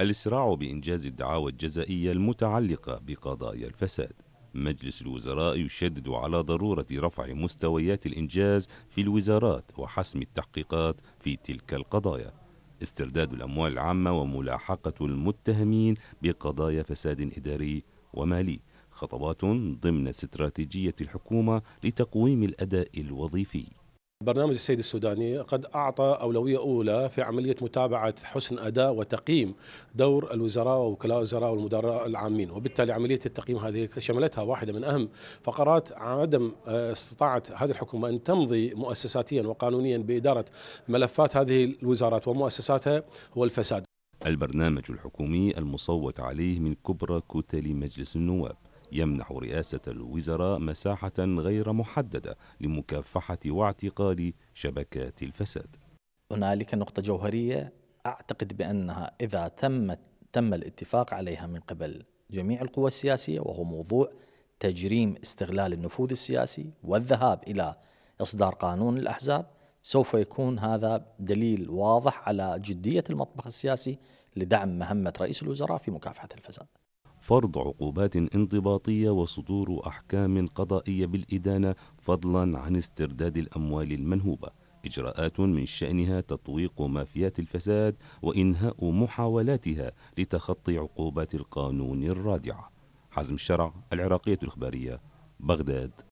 الإسراع بإنجاز الدعاوى الجزائية المتعلقة بقضايا الفساد مجلس الوزراء يشدد على ضرورة رفع مستويات الإنجاز في الوزارات وحسم التحقيقات في تلك القضايا استرداد الأموال العامة وملاحقة المتهمين بقضايا فساد إداري ومالي خطوات ضمن استراتيجية الحكومة لتقويم الأداء الوظيفي برنامج السيد السوداني قد أعطى أولوية أولى في عملية متابعة حسن أداء وتقييم دور الوزراء ووكلاء الوزراء والمدراء العامين وبالتالي عملية التقييم هذه شملتها واحدة من أهم فقرات عدم آه، استطاعة هذه الحكومة أن تمضي مؤسساتيا وقانونيا بإدارة ملفات هذه الوزارات ومؤسساتها هو الفساد البرنامج الحكومي المصوت عليه من كبرى كتل مجلس النواب يمنح رئاسة الوزراء مساحة غير محددة لمكافحة واعتقال شبكات الفساد. هنالك نقطة جوهرية أعتقد بأنها إذا تمت تم الاتفاق عليها من قبل جميع القوى السياسية وهو موضوع تجريم استغلال النفوذ السياسي والذهاب إلى إصدار قانون الأحزاب سوف يكون هذا دليل واضح على جدية المطبخ السياسي لدعم مهمة رئيس الوزراء في مكافحة الفساد فرض عقوبات انضباطية وصدور أحكام قضائية بالإدانة فضلا عن استرداد الأموال المنهوبة إجراءات من شأنها تطويق مافيات الفساد وإنهاء محاولاتها لتخطي عقوبات القانون الرادعة حزم الشرع العراقية الإخبارية بغداد